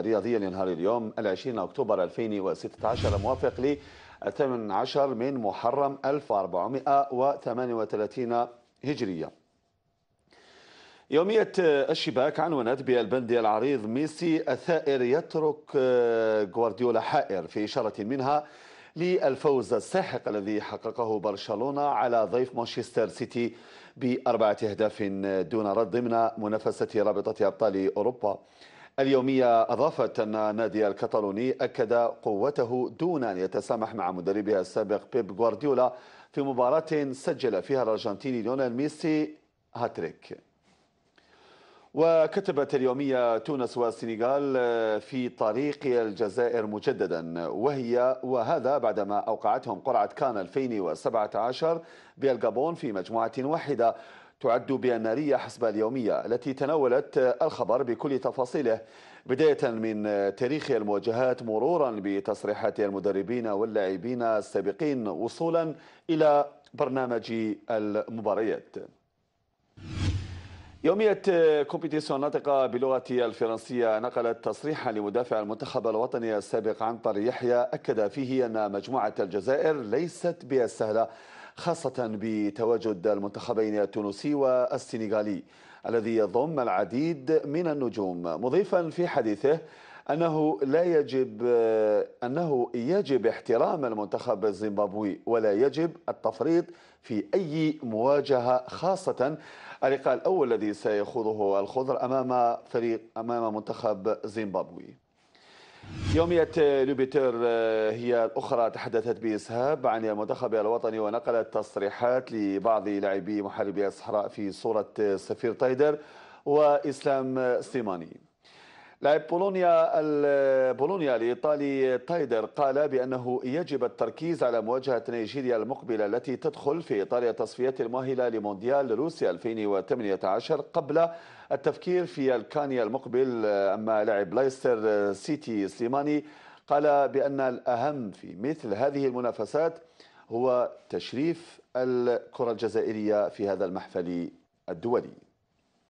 رياضية لنهار اليوم العشرين أكتوبر 2016 موافق ل 18 من محرم 1438 هجرية يومية الشباك عنونت بالبند العريض ميسي الثائر يترك آه، غوارديولا حائر في إشارة منها للفوز الساحق الذي حققه برشلونة على ضيف مانشستر سيتي بأربعة أهداف دون رد ضمن منافسة رابطة أبطال أوروبا اليومية أضافت أن نادي الكتالوني أكد قوته دون أن يتسامح مع مدربها السابق بيب غوارديولا في مباراة سجل فيها الأرجنتيني ليونيل ميسي هاتريك وكتبت اليومية تونس والسنغال في طريق الجزائر مجددا وهي وهذا بعدما أوقعتهم قرعة كان 2017 بالجابون في مجموعة واحدة تعد بأنارية حسب اليومية التي تناولت الخبر بكل تفاصيله بداية من تاريخ المواجهات مرورا بتصريحات المدربين واللاعبين السابقين وصولا إلى برنامج المباريات يومية كومبيتيسون ناطقة باللغة الفرنسية نقلت تصريحا لمدافع المنتخب الوطني السابق عنطر يحيى أكد فيه أن مجموعة الجزائر ليست بها السهلة خاصة بتواجد المنتخبين التونسي والسنغالي الذي يضم العديد من النجوم مضيفا في حديثه أنه لا يجب أنه يجب احترام المنتخب الزيمبابوي ولا يجب التفريط في أي مواجهة خاصة اللقاء الأول الذي سيخوضه الخضر أمام فريق أمام منتخب زيمبابوي يومية لوبيتر آه، هي الأخرى تحدثت بإسهاب عن المنتخب الوطني ونقلت تصريحات لبعض لاعبي محاربي الصحراء في صورة سفير تايدر وإسلام سليماني لاعب بولونيا بولونيا الايطالي تايدر قال بانه يجب التركيز على مواجهه نيجيريا المقبله التي تدخل في اطار التصفيات المؤهله لمونديال روسيا 2018 قبل التفكير في الكاني المقبل اما لاعب لايستر سيتي سليماني قال بان الاهم في مثل هذه المنافسات هو تشريف الكره الجزائريه في هذا المحفل الدولي